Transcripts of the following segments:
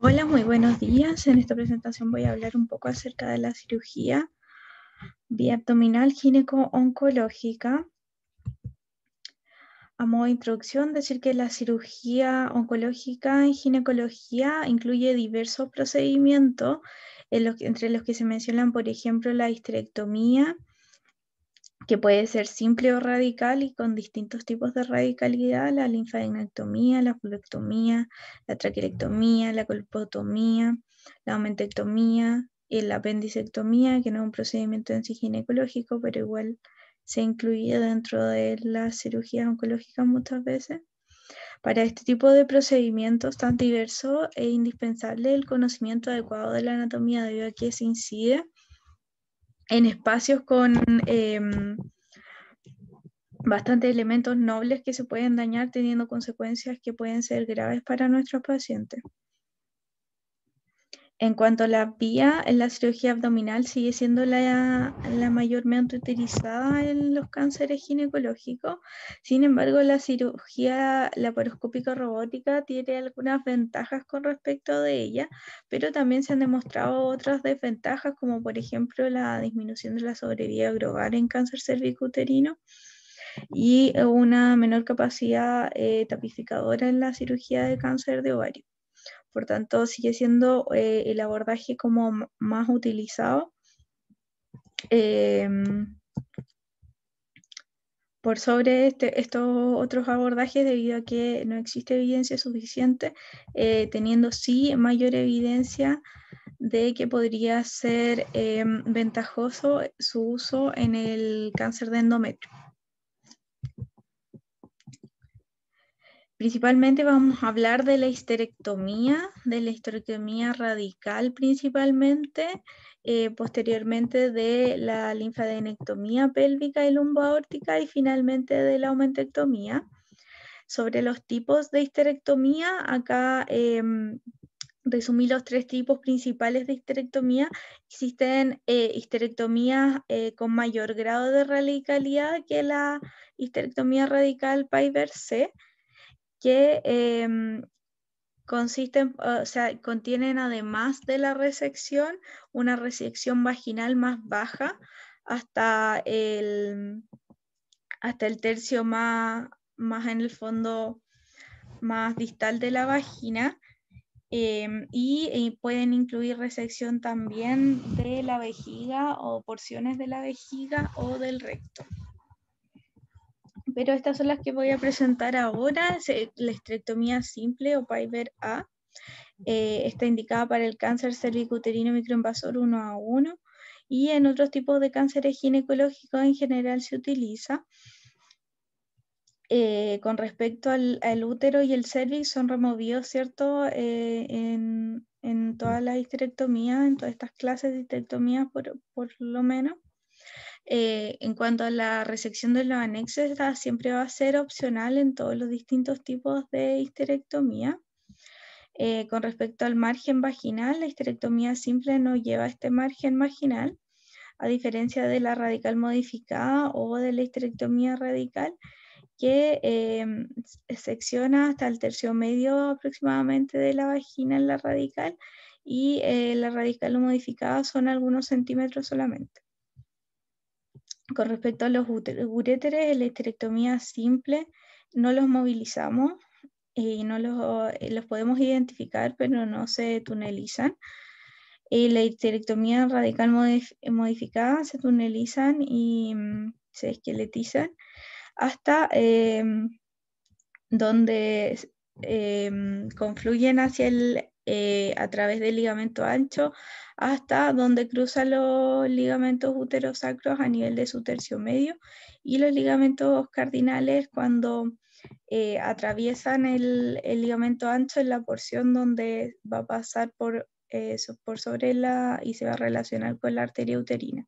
Hola, muy buenos días. En esta presentación voy a hablar un poco acerca de la cirugía abdominal gineco-oncológica. A modo de introducción, decir que la cirugía oncológica en ginecología incluye diversos procedimientos entre los que se mencionan, por ejemplo, la histerectomía, que puede ser simple o radical y con distintos tipos de radicalidad, la linfadenectomía, la colectomía, la traquelectomía, la colpotomía, la y la apendicectomía, que no es un procedimiento en sí ginecológico, pero igual se incluye dentro de las cirugías oncológicas muchas veces. Para este tipo de procedimientos tan diverso e indispensable el conocimiento adecuado de la anatomía debido a que se incide en espacios con em, bastantes elementos nobles que se pueden dañar teniendo consecuencias que pueden ser graves para nuestros pacientes. En cuanto a la vía, la cirugía abdominal sigue siendo la, mayormente utilizada en los cánceres ginecológicos. Sin embargo, la cirugía laparoscópica robótica tiene algunas ventajas con respecto de ella, pero también se han demostrado otras desventajas, como por ejemplo la disminución de la sobrevida global en cáncer cervicuterino y una menor capacidad eh, tapificadora en la cirugía de cáncer de ovario. Por tanto, sigue siendo eh, el abordaje como más utilizado. Em, por sobre este, estos otros abordajes debido a que no existe evidencia suficiente, eh, teniendo sí mayor evidencia de que podría ser em, ventajoso su uso en el cáncer de endometrio. Principalmente vamos a hablar de la histerectomía, de la histerectomía radical principalmente, eh, posteriormente de la linfadenectomía pélvica y lumboaórtica y finalmente de la aumentectomía. Sobre los tipos de histerectomía, acá em, resumí los tres tipos principales de histerectomía. Existen eh, histerectomías eh, con mayor grado de radicalidad que la histerectomía radical Piper C que em, consisten, o sea, contienen además de la resección una resección vaginal más baja hasta el, hasta el tercio más, más en el fondo más distal de la vagina em, y pueden incluir resección también de la vejiga o porciones de la vejiga o del recto pero estas son las que voy a presentar ahora. La estrectomía simple o PIVER A eh, está indicada para el cáncer uterino microinvasor 1 a 1 y en otros tipos de cánceres ginecológicos en general se utiliza. Eh, con respecto al, útero y el cervix son removidos, ¿cierto? Eh, en, todas las histerectomías, en todas estas clases de histerectomías por lo menos. Eh, en cuanto a la resección de los anexos, siempre va a ser opcional en todos los distintos tipos de histerectomía. Eh, con respecto al margen vaginal, la histerectomía simple no lleva este margen vaginal, a diferencia de la radical modificada o de la histerectomía radical, que em, secciona hasta el tercio medio aproximadamente de la vagina en la radical y eh, la radical modificada son algunos centímetros solamente. Con respecto a los ureteres, la histerectomía simple no los movilizamos y eh, no eh, los, podemos identificar, pero no se tunelizan. Eh, la histerectomía radical modificada se tunelizan y mm, se esqueletizan hasta donde confluyen hacia el eh, a través del ligamento ancho hasta donde cruzan los ligamentos uterosacros a nivel de su tercio medio y los ligamentos cardinales cuando eh, atraviesan el, ligamento ancho en la porción donde va a pasar eh, por, sobre la y se va a relacionar con la arteria uterina.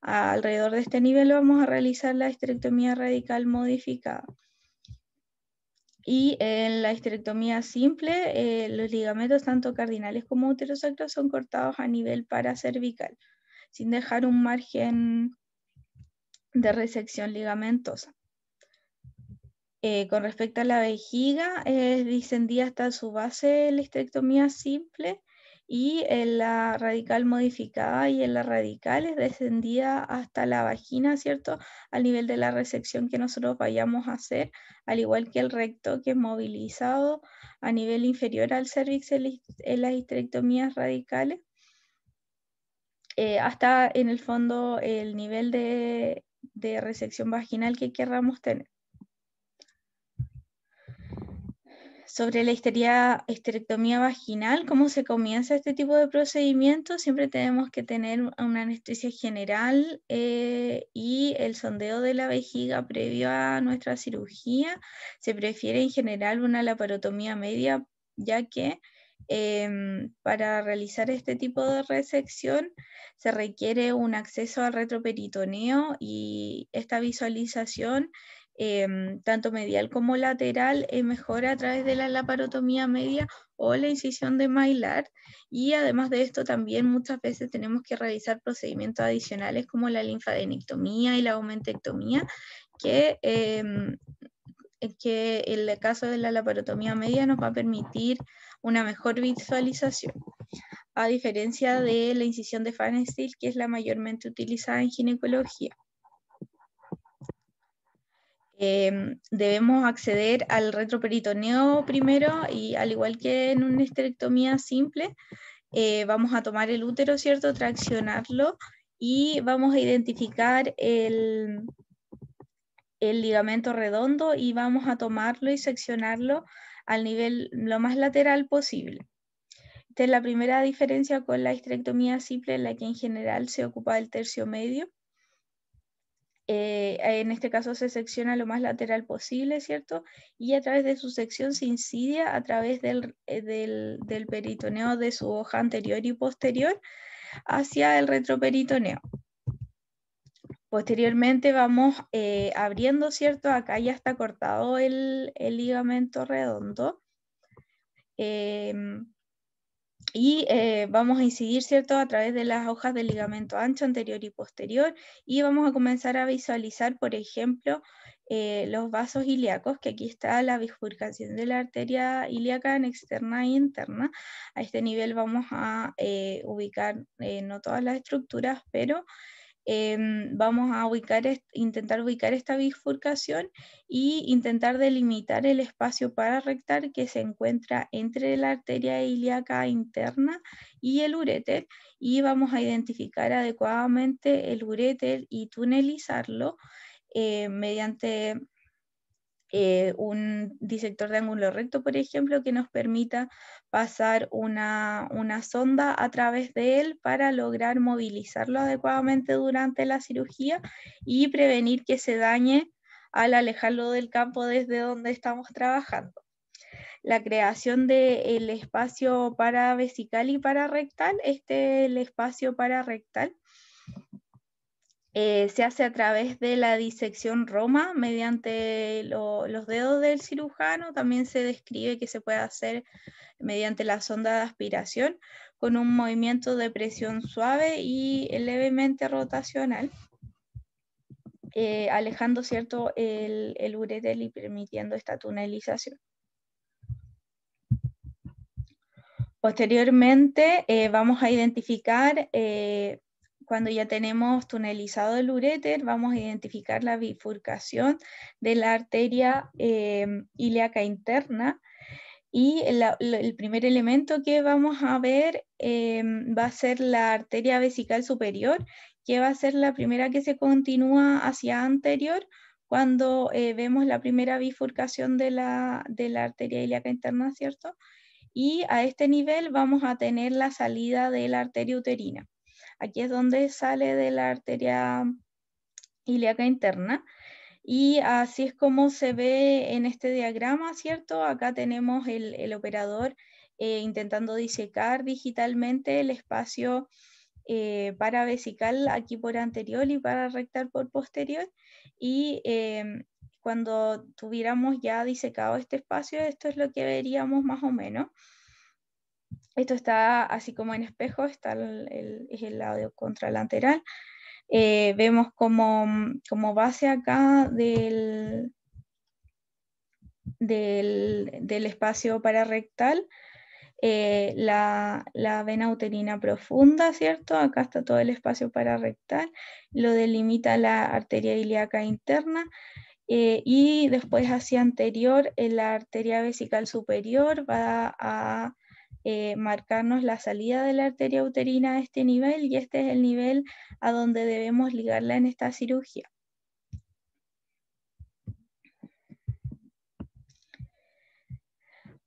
Alrededor de este nivel vamos a realizar la esterectomía radical modificada. Y en eh, la histerectomía simple, eh, los ligamentos tanto cardinales como uterosacros son cortados a nivel paracervical, sin dejar un margen de resección ligamentosa. Eh, con respecto a la vejiga, es descendía hasta su base la histerectomía simple y en la radical modificada y en la radical descendida hasta la vagina, ¿cierto? Al nivel de la resección que nosotros vayamos a hacer, al igual que el recto que es movilizado a nivel inferior al cervix en las histerectomías radicales. Eh, hasta en el fondo el nivel de, de resección vaginal que querramos tener. sobre la histeria, histerectomía vaginal, cómo se comienza este tipo de procedimiento, siempre tenemos que tener una anestesia general eh, y el sondeo de la vejiga previo a nuestra cirugía. Se prefiere en general una laparotomía media, ya que em, para realizar este tipo de resección se requiere un acceso al retroperitoneo y esta visualización Em, tanto medial como lateral, es mejora a través de la laparotomía media o la incisión de Mylar, Y además de esto, también muchas veces tenemos que realizar procedimientos adicionales como la linfadenectomía y la aumentectomía, que em, que en el caso de la laparotomía media nos va a permitir una mejor visualización, a diferencia de la incisión de Fanestil, que es la mayormente utilizada en ginecología. Em, debemos acceder al retroperitoneo primero y al igual que en una esterectomía simple, eh, vamos a tomar el útero, ¿cierto? Traccionarlo y vamos a identificar el, el ligamento redondo y vamos a tomarlo y seccionarlo al nivel lo más lateral posible. Esta es la primera diferencia con la histerectomía simple, en la que en general se ocupa el tercio medio. Eh, en este caso se secciona lo más lateral posible, ¿cierto? Y a través de su sección se incidia a través del, eh, peritoneo de su hoja anterior y posterior hacia el retroperitoneo. Posteriormente vamos eh, abriendo, ¿cierto? Acá ya está cortado el, ligamento redondo. Em, y eh, vamos a incidir, ¿cierto?, a través de las hojas del ligamento ancho anterior y posterior y vamos a comenzar a visualizar, por ejemplo, eh, los vasos ilíacos, que aquí está la bifurcación de la arteria ilíaca en externa e interna. A este nivel vamos a eh, ubicar no todas las estructuras, pero Em, vamos a ubicar, intentar ubicar esta bifurcación y intentar delimitar el espacio rectar que se encuentra entre la arteria ilíaca interna y el uréter y vamos a identificar adecuadamente el uréter y tunelizarlo eh, mediante eh, un disector de ángulo recto, por ejemplo, que nos permita pasar una, sonda a través de él para lograr movilizarlo adecuadamente durante la cirugía y prevenir que se dañe al alejarlo del campo desde donde estamos trabajando. La creación del espacio para vesical y para rectal, este el espacio para rectal eh, se hace a través de la disección roma mediante los dedos del cirujano. También se describe que se puede hacer mediante la sonda de aspiración con un movimiento de presión suave y levemente rotacional, eh, alejando cierto el, uretel y permitiendo esta tunelización. Posteriormente eh, vamos a identificar cuando ya tenemos tunelizado el ureter, vamos a identificar la bifurcación de la arteria em, ilíaca interna. Y el, primer elemento que vamos a ver em, va a ser la arteria vesical superior, que va a ser la primera que se continúa hacia anterior cuando eh, vemos la primera bifurcación de la, de la arteria ilíaca interna, ¿cierto? Y a este nivel vamos a tener la salida de la arteria uterina. Aquí es donde sale de la arteria ilíaca interna. Y así es como se ve en este diagrama, ¿cierto? Acá tenemos el, operador eh, intentando disecar digitalmente el espacio eh, para vesical aquí por anterior y para rectal por posterior. Y eh, cuando tuviéramos ya disecado este espacio, esto es lo que veríamos más o menos. Esto está así como en espejo, está el, es el lado contralateral. Eh, vemos mm, como, base acá del, del, espacio pararrectal eh, la, vena uterina profunda, ¿cierto? Acá está todo el espacio pararrectal, lo delimita la arteria ilíaca interna eh, y después hacia anterior la arteria vesical superior va a eh, marcarnos la salida de la arteria uterina a este nivel y este es el nivel a donde debemos ligarla en esta cirugía.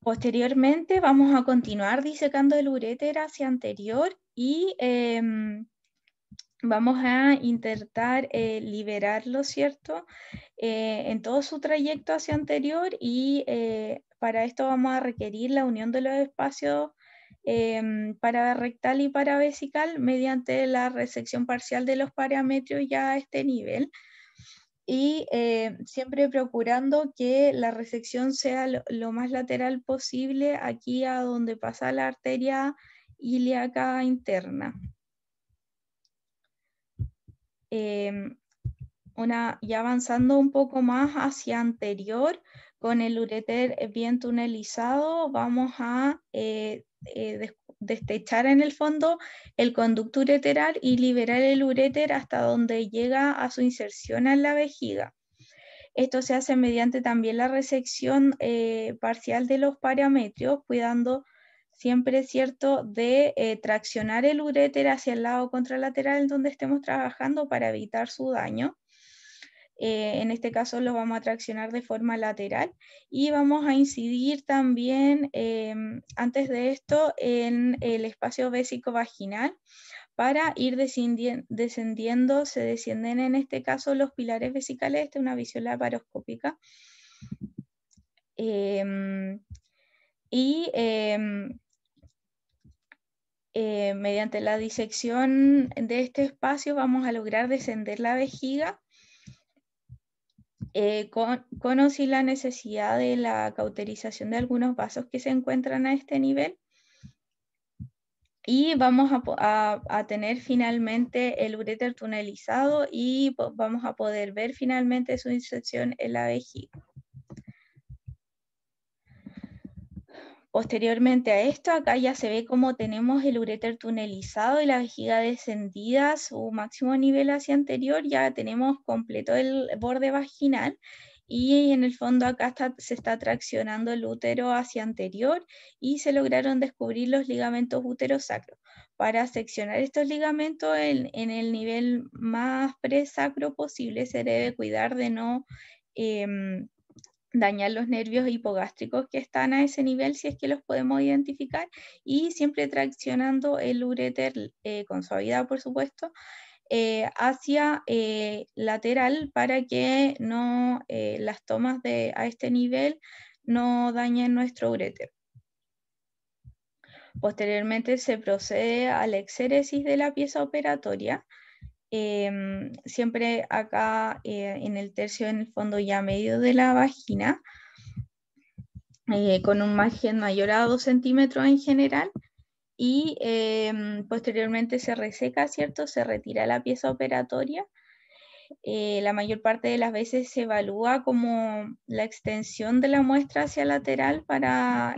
Posteriormente vamos a continuar disecando el uréter hacia anterior y em, vamos a intentar eh, liberarlo, ¿cierto? Eh, en todo su trayecto hacia anterior y eh, para esto vamos a requerir la unión de los espacios em, para rectal y para vesical mediante la resección parcial de los parámetros ya a este nivel y siempre procurando que la resección sea lo, lo más lateral posible aquí a donde pasa la arteria ilíaca interna y em, una, ya avanzando un poco más hacia anterior, con el ureter bien tunelizado, vamos a eh, eh, destechar en el fondo el conducto ureteral y liberar el ureter hasta donde llega a su inserción en la vejiga. Esto se hace mediante también la resección eh, parcial de los parametrios, cuidando siempre es cierto de eh, traccionar el uréter hacia el lado contralateral donde estemos trabajando para evitar su daño. Eh, en este caso lo vamos a traccionar de forma lateral y vamos a incidir también em, antes de esto en el espacio vésico vaginal para ir descendiendo, se descienden en este caso los pilares vesicales es una visión laparoscópica. Em, y em, eh, mediante la disección de este espacio vamos a lograr descender la vejiga Conocí eh, con, la necesidad de la cauterización de algunos vasos que se encuentran a este nivel. Y vamos a, a, tener finalmente el ureter tunelizado y vamos a poder ver finalmente su inserción en la vejiga. Posteriormente a esto, acá ya se ve cómo tenemos el ureter tunelizado y la vejiga descendida, su máximo nivel hacia anterior, ya tenemos completo el borde vaginal y en el fondo acá se está traccionando el útero hacia anterior y se lograron descubrir los ligamentos uterosacros. Para seccionar estos ligamentos en, el nivel más presacro posible se debe cuidar de no em, dañar los nervios hipogástricos que están a ese nivel, si es que los podemos identificar, y siempre traccionando el ureter eh, con suavidad, por supuesto, eh, hacia eh, lateral para que no, las tomas de, a este nivel no dañen nuestro ureter. Posteriormente se procede al la exéresis de la pieza operatoria, Em, siempre acá eh, en el tercio, en el fondo ya medio de la vagina, eh, con un margen mayor a 2 centímetros en general, y em, posteriormente se reseca, ¿cierto? Se retira la pieza operatoria. Eh, la mayor parte de las veces se evalúa como la extensión de la muestra hacia lateral para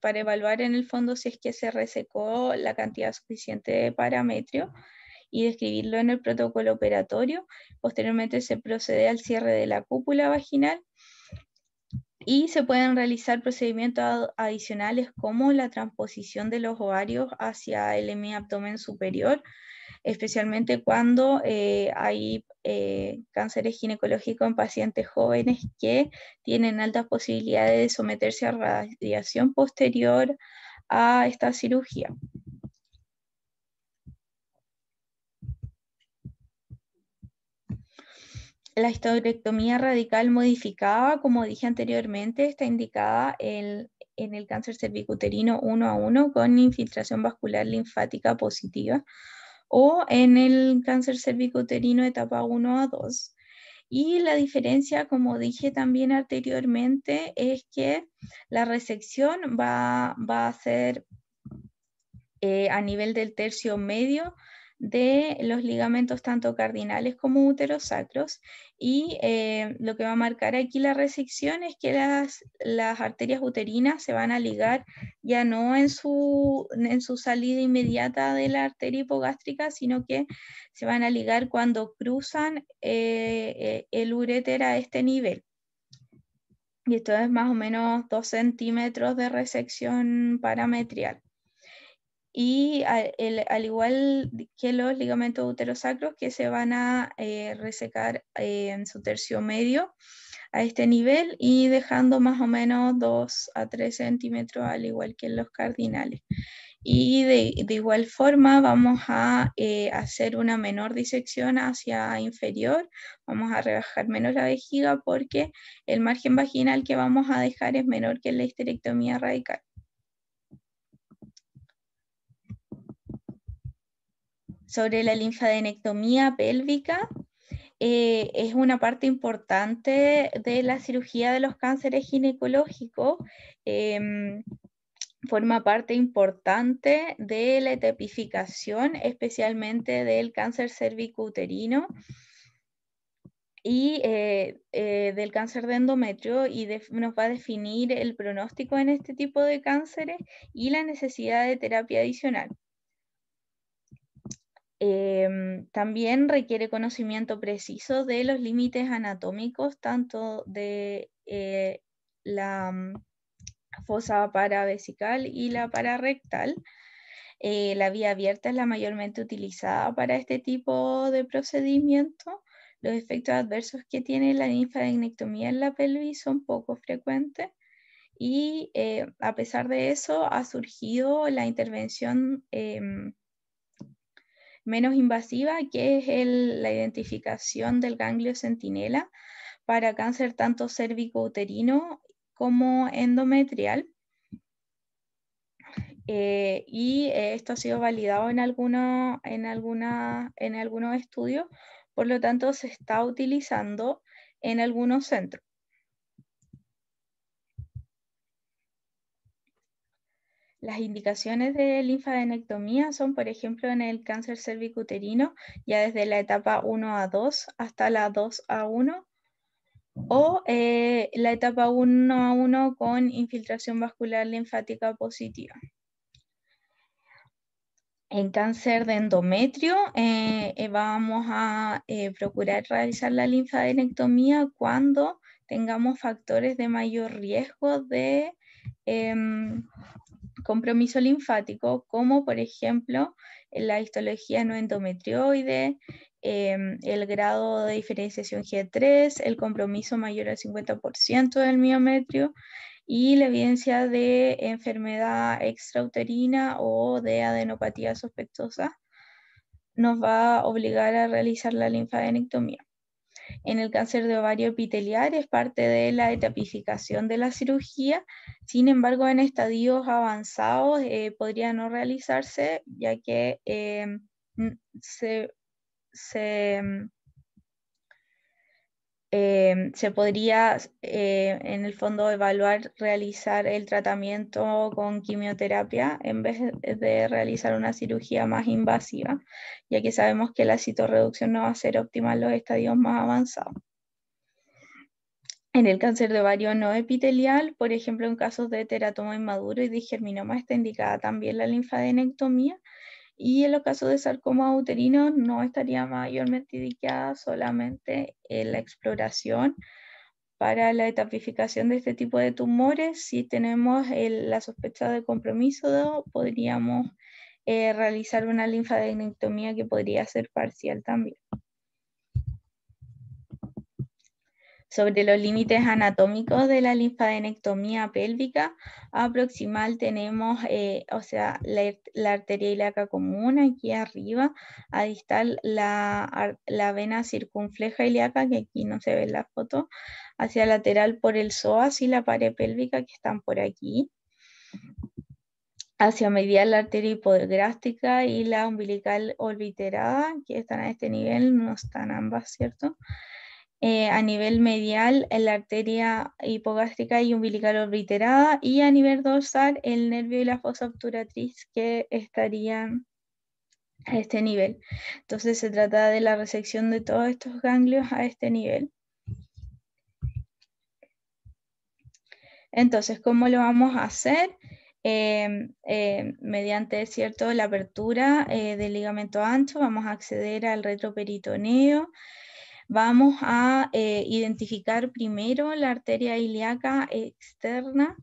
para evaluar en el fondo si es que se resecó la cantidad suficiente de parametrio y describirlo en el protocolo operatorio. Posteriormente se procede al cierre de la cúpula vaginal y se pueden realizar procedimientos adicionales como la transposición de los ovarios hacia el abdomen superior, especialmente cuando eh, hay eh, cánceres ginecológicos en pacientes jóvenes que tienen altas posibilidades de someterse a radiación posterior a esta cirugía. La historectomía radical modificada, como dije anteriormente, está indicada en el cáncer cervicuterino 1 a 1 con infiltración vascular linfática positiva o en el cáncer cervicuterino etapa 1 a 2. Y la diferencia, como dije también anteriormente, es que la resección va, a ser eh, a nivel del tercio medio de los ligamentos tanto cardinales como uterosacros y eh, lo que va a marcar aquí la resección es que las, arterias uterinas se van a ligar ya no en su, en su salida inmediata de la arteria hipogástrica, sino que se van a ligar cuando cruzan eh, eh, el uréter a este nivel. Y esto es más o menos 2 centímetros de resección parametrial y al, igual que los ligamentos uterosacros que se van a eh, resecar eh, en su tercio medio a este nivel y dejando más o menos 2 a 3 centímetros al igual que en los cardinales. Y de, igual forma vamos a eh, hacer una menor disección hacia inferior, vamos a rebajar menos la vejiga porque el margen vaginal que vamos a dejar es menor que la histerectomía radical. sobre la linfadenectomía pélvica. Eh, es una parte importante de la cirugía de los cánceres ginecológicos. Em, forma parte importante de la etapificación, especialmente del cáncer uterino y eh, eh, del cáncer de endometrio y nos va a definir el pronóstico en este tipo de cánceres y la necesidad de terapia adicional. Em, también requiere conocimiento preciso de los límites anatómicos, tanto de eh, la mm, fosa paravesical y la pararectal. Eh, la vía abierta es la mayormente utilizada para este tipo de procedimiento. Los efectos adversos que tiene la linfadenectomía en la pelvis son poco frecuentes y eh, a pesar de eso ha surgido la intervención em, menos invasiva, que es la identificación del ganglio centinela para cáncer tanto cérvico-uterino como endometrial. Eh, y eh, esto ha sido validado en, en, en algunos estudios, por lo tanto se está utilizando en algunos centros. Las indicaciones de linfadenectomía son, por ejemplo, en el cáncer cervicuterino, ya desde la etapa 1 a 2 hasta la 2 a 1, o eh, la etapa 1 a 1 con infiltración vascular linfática positiva. En cáncer de endometrio eh, eh, vamos a procurar realizar la linfadenectomía cuando tengamos factores de mayor riesgo de em, compromiso linfático, como por ejemplo la histología no endometrioide, em, el grado de diferenciación G3, el compromiso mayor al 50% del miometrio y la evidencia de enfermedad extrauterina o de adenopatía sospechosa nos va a obligar a realizar la linfadenectomía en el cáncer de ovario epitelial es parte de la etapificación de la cirugía, sin embargo en estadios avanzados eh, podría no realizarse ya que eh, se, se mm, Em, se podría eh, en el fondo evaluar realizar el tratamiento con quimioterapia en vez de realizar una cirugía más invasiva, ya que sabemos que la citorreducción no va a ser óptima en los estadios más avanzados. En el cáncer de ovario no epitelial, por ejemplo, en casos de teratoma inmaduro y disgerminoma, está indicada también la linfadenectomía, y en los casos de sarcoma uterino no estaría mayormente indicada solamente en la exploración para la etapificación de este tipo de tumores. Si tenemos la sospecha de compromiso, podríamos eh, realizar una linfadenectomía que podría ser parcial también. Sobre los límites anatómicos de la linfadenectomía pélvica proximal tenemos, eh, o sea, la, arteria ilíaca común aquí arriba, a distal la, vena circunfleja ilíaca, que aquí no se ve en la foto, hacia lateral por el psoas y la pared pélvica que están por aquí hacia medial la arteria hipográstica y la umbilical orbiterada, que están a este nivel, no están ambas, ¿cierto? Eh, a nivel medial en la arteria hipogástrica y umbilical obliterada y a nivel dorsal el nervio y la fosa obturatriz que estarían a este nivel. Entonces se trata de la resección de todos estos ganglios a este nivel. Entonces, ¿cómo lo vamos a hacer? Em, em, mediante cierto, la apertura eh, del ligamento ancho, vamos a acceder al retroperitoneo, Vamos a eh, identificar primero la arteria ilíaca externa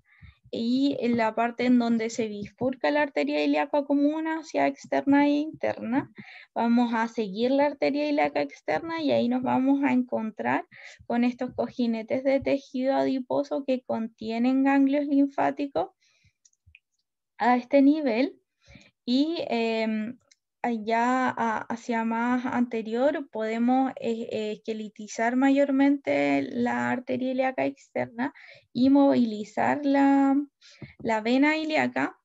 y en la parte en donde se bifurca la arteria ilíaca común hacia externa e interna. Vamos a seguir la arteria ilíaca externa y ahí nos vamos a encontrar con estos cojinetes de tejido adiposo que contienen ganglios linfáticos a este nivel. Y em, allá hacia más anterior podemos eh, eh, esqueletizar mayormente la arteria ilíaca externa y movilizar la, vena ilíaca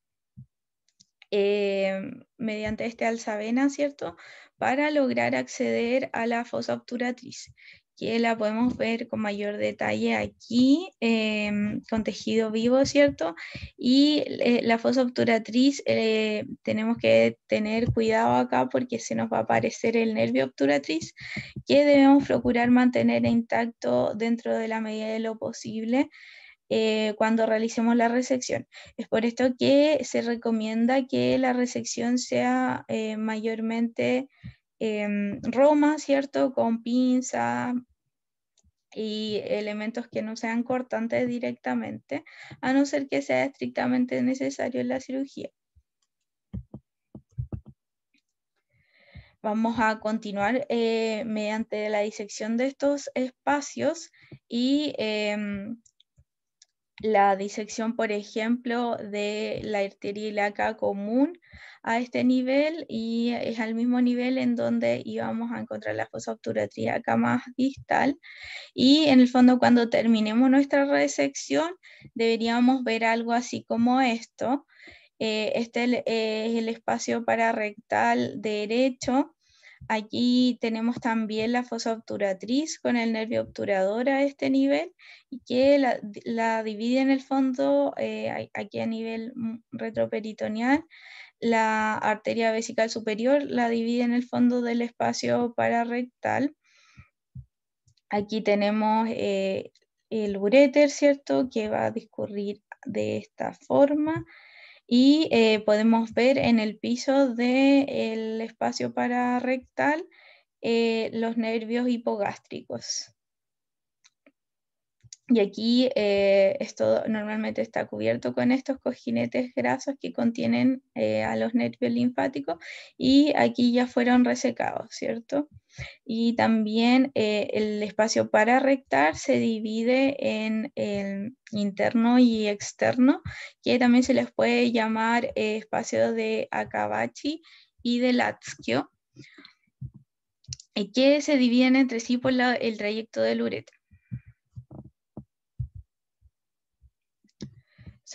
eh, mediante este alzavena, ¿cierto? Para lograr acceder a la fosa obturatriz que la podemos ver con mayor detalle aquí, em, con tejido vivo, ¿cierto? Y eh, la fosa obturatriz, eh, tenemos que tener cuidado acá porque se nos va a aparecer el nervio obturatriz, que debemos procurar mantener intacto dentro de la medida de lo posible. Eh, cuando realicemos la resección. Es por esto que se recomienda que la resección sea mayormente Em, Roma, ¿cierto? Con pinza y elementos que no sean cortantes directamente, a no ser que sea estrictamente necesario en la cirugía. Vamos a continuar eh, mediante la disección de estos espacios y em, la disección, por ejemplo, de la arteria ilíaca común a este nivel y es al mismo nivel en donde íbamos a encontrar la fosa obtura más distal. Y en el fondo, cuando terminemos nuestra resección, deberíamos ver algo así como esto. Eh, este eh, es el espacio para rectal derecho Aquí tenemos también la fosa obturatriz con el nervio obturador a este nivel y que la, divide en el fondo, eh, aquí a nivel mm, retroperitoneal, la arteria vesical superior la divide en el fondo del espacio pararectal. Aquí tenemos eh, el ureter ¿cierto? Que va a discurrir de esta forma y eh, podemos ver en el piso del espacio pararectal eh, los nervios hipogástricos. Y aquí eh, esto normalmente está cubierto con estos cojinetes grasos que contienen a los nervios linfáticos y aquí ya fueron resecados, ¿cierto? Y también eh, el espacio para rectar se divide en el interno y externo, que también se les puede llamar eh, espacio de Akabachi y de Latskio, eh, que se dividen entre sí por el trayecto del uretra.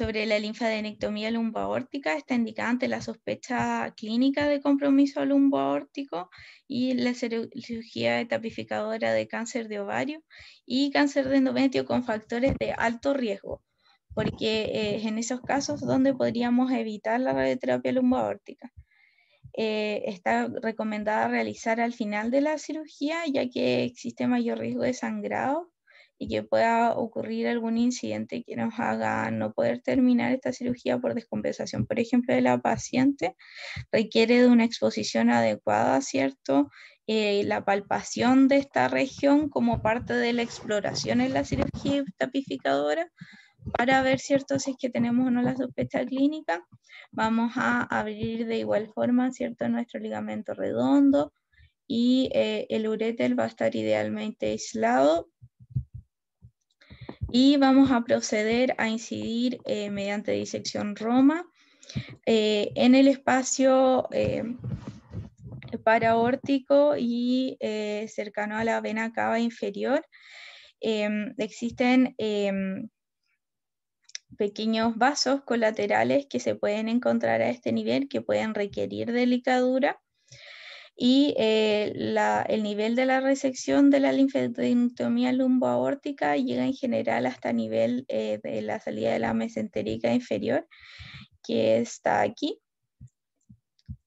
sobre la linfadenectomía lumboaórtica está indicada ante la sospecha clínica de compromiso lumboaórtico y la cirugía etapificadora de cáncer de ovario y cáncer de endometrio con factores de alto riesgo, porque es eh, en esos casos donde podríamos evitar la radioterapia lumboaórtica. Eh, está recomendada realizar al final de la cirugía, ya que existe mayor riesgo de sangrado y que pueda ocurrir algún incidente que nos haga no poder terminar esta cirugía por descompensación, por ejemplo, la paciente, requiere de una exposición adecuada, ¿cierto? Eh, la palpación de esta región como parte de la exploración en la cirugía tapificadora para ver, ¿cierto? Si es que tenemos o no la sospecha clínica, vamos a abrir de igual forma, ¿cierto? Nuestro ligamento redondo y eh, el uretel va a estar idealmente aislado y vamos a proceder a incidir eh, mediante disección Roma eh, en el espacio eh, paraórtico y cercano a la vena cava inferior. Em, existen em, pequeños vasos colaterales que se pueden encontrar a este nivel que pueden requerir delicadura y eh, el nivel de la resección de la linfadenectomía lumboaórtica llega en general hasta nivel eh, de la salida de la mesentérica inferior, que está aquí.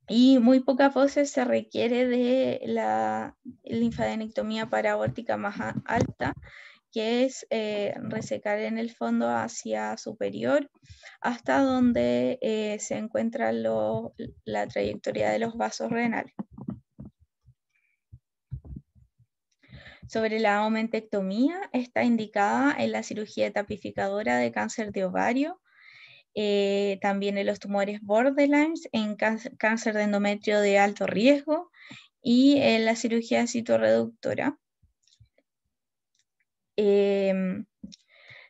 Y muy pocas veces se requiere de la linfadenectomía paraórtica más alta, que es eh, resecar en el fondo hacia superior, hasta donde se encuentra la trayectoria de los vasos renales. sobre la omentectomía está indicada en la cirugía tapificadora de cáncer de ovario, eh, también en los tumores borderline, en cáncer de endometrio de alto riesgo y en la cirugía citoreductora. Em,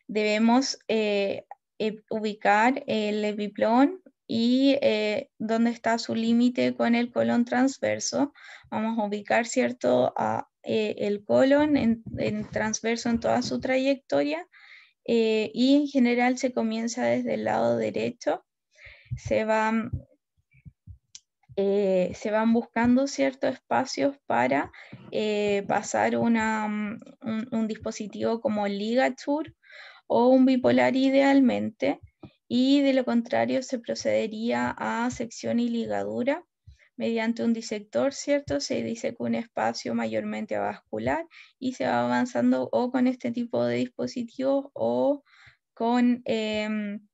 debemos eh, eh, ubicar el epiplón y eh, dónde está su límite con el colon transverso. Vamos a ubicar, ¿cierto?, eh, el colon en, transverso en toda su trayectoria eh, y en general se comienza desde el lado derecho. Se van, se van buscando ciertos espacios para pasar mm, un, un dispositivo como ligature o un bipolar idealmente y de lo contrario se procedería a sección y ligadura. Mediante un disector, ¿cierto? Se que un espacio mayormente vascular y se va avanzando o con este tipo de dispositivos o con em,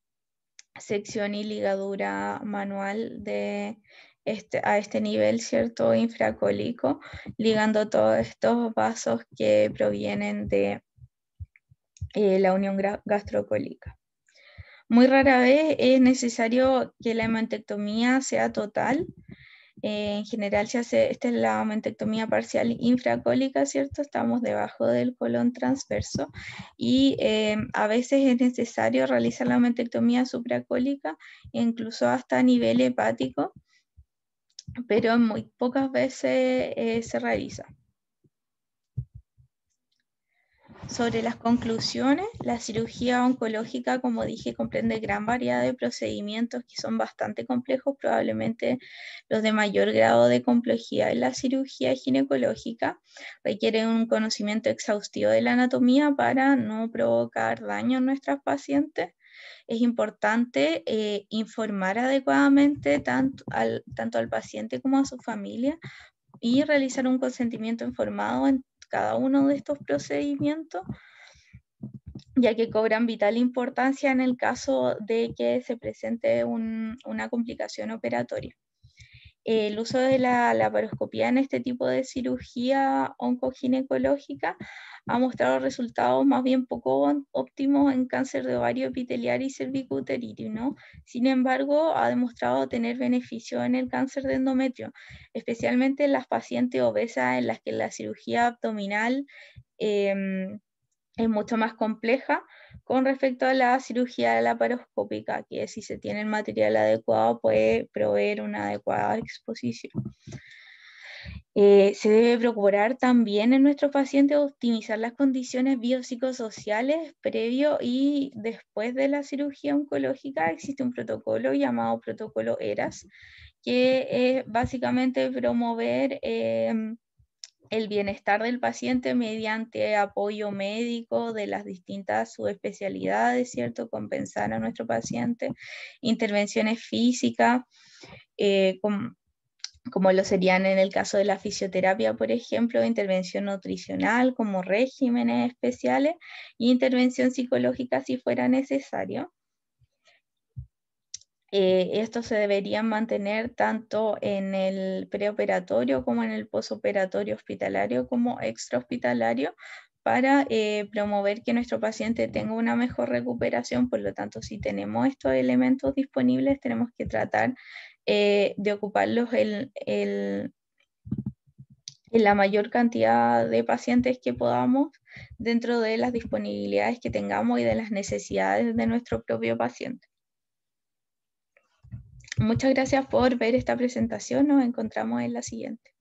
sección y ligadura manual de este, a este nivel, ¿cierto? Infracólico, ligando todos estos vasos que provienen de eh, la unión gastrocólica. Muy rara vez es necesario que la hemantectomía sea total. Eh, en general se hace, esta es la mantectomía parcial infracólica, ¿cierto? Estamos debajo del colon transverso y eh, a veces es necesario realizar la mantectomía supracólica, incluso hasta a nivel hepático, pero muy pocas veces eh, se realiza. Sobre las conclusiones, la cirugía oncológica, como dije, comprende gran variedad de procedimientos que son bastante complejos, probablemente los de mayor grado de complejidad en la cirugía ginecológica. requiere un conocimiento exhaustivo de la anatomía para no provocar daño a nuestras pacientes es importante eh, informar adecuadamente tanto al, tanto al paciente como a su familia y realizar un consentimiento informado cada uno de estos procedimientos, ya que cobran vital importancia en el caso de que se presente una complicación operatoria el uso de la laparoscopía en este tipo de cirugía oncoginecológica ha mostrado resultados más bien poco óptimos en cáncer de ovario epitelial y cervicuterino. Sin embargo, ha demostrado tener beneficio en el cáncer de endometrio, especialmente en las pacientes obesas en las que la cirugía abdominal em, es mucho más compleja, con respecto a la cirugía laparoscópica, que si se tiene el material adecuado puede proveer una adecuada exposición. Eh, se debe procurar también en nuestro paciente optimizar las condiciones biopsicosociales previo y después de la cirugía oncológica. Existe un protocolo llamado protocolo ERAS, que es básicamente promover... Eh, el bienestar del paciente mediante apoyo médico de las distintas subespecialidades, ¿cierto? Compensar a nuestro paciente, intervenciones físicas, eh, como lo serían en el caso de la fisioterapia, por ejemplo, intervención nutricional como regímenes especiales y intervención psicológica si fuera necesario. Eh, estos se deberían mantener tanto en el preoperatorio como en el posoperatorio hospitalario como extrahospitalario para eh, promover que nuestro paciente tenga una mejor recuperación. Por lo tanto, si tenemos estos elementos disponibles, tenemos que tratar eh, de ocuparlos en la mayor cantidad de pacientes que podamos dentro de las disponibilidades que tengamos y de las necesidades de nuestro propio paciente. Muchas gracias por ver esta presentación. Nos encontramos en la siguiente.